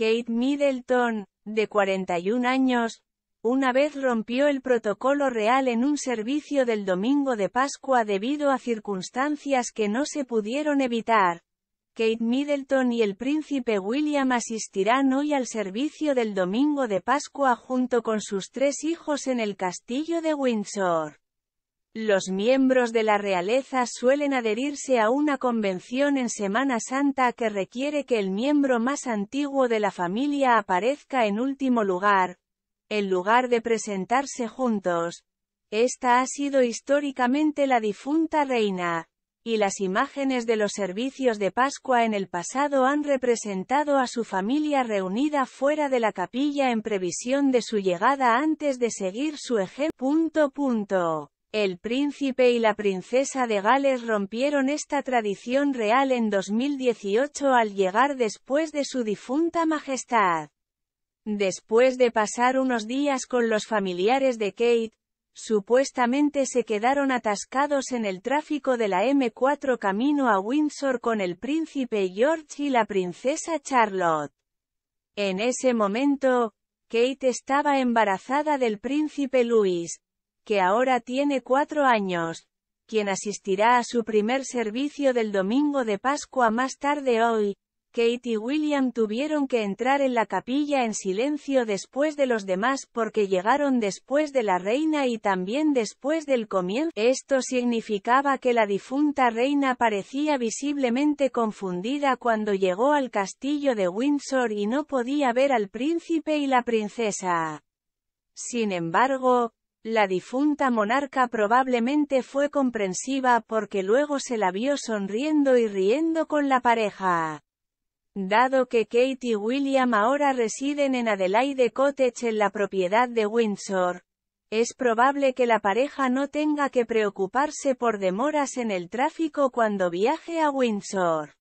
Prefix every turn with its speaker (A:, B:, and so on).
A: Kate Middleton, de 41 años, una vez rompió el protocolo real en un servicio del domingo de Pascua debido a circunstancias que no se pudieron evitar. Kate Middleton y el príncipe William asistirán hoy al servicio del domingo de Pascua junto con sus tres hijos en el castillo de Windsor. Los miembros de la realeza suelen adherirse a una convención en Semana Santa que requiere que el miembro más antiguo de la familia aparezca en último lugar, en lugar de presentarse juntos. Esta ha sido históricamente la difunta reina, y las imágenes de los servicios de Pascua en el pasado han representado a su familia reunida fuera de la capilla en previsión de su llegada antes de seguir su ejemplo. El príncipe y la princesa de Gales rompieron esta tradición real en 2018 al llegar después de su difunta majestad. Después de pasar unos días con los familiares de Kate, supuestamente se quedaron atascados en el tráfico de la M4 camino a Windsor con el príncipe George y la princesa Charlotte. En ese momento, Kate estaba embarazada del príncipe Louis, que ahora tiene cuatro años, quien asistirá a su primer servicio del domingo de Pascua más tarde hoy. Kate y William tuvieron que entrar en la capilla en silencio después de los demás porque llegaron después de la reina y también después del comienzo. Esto significaba que la difunta reina parecía visiblemente confundida cuando llegó al castillo de Windsor y no podía ver al príncipe y la princesa. Sin embargo, la difunta monarca probablemente fue comprensiva porque luego se la vio sonriendo y riendo con la pareja. Dado que Kate y William ahora residen en Adelaide Cottage en la propiedad de Windsor, es probable que la pareja no tenga que preocuparse por demoras en el tráfico cuando viaje a Windsor.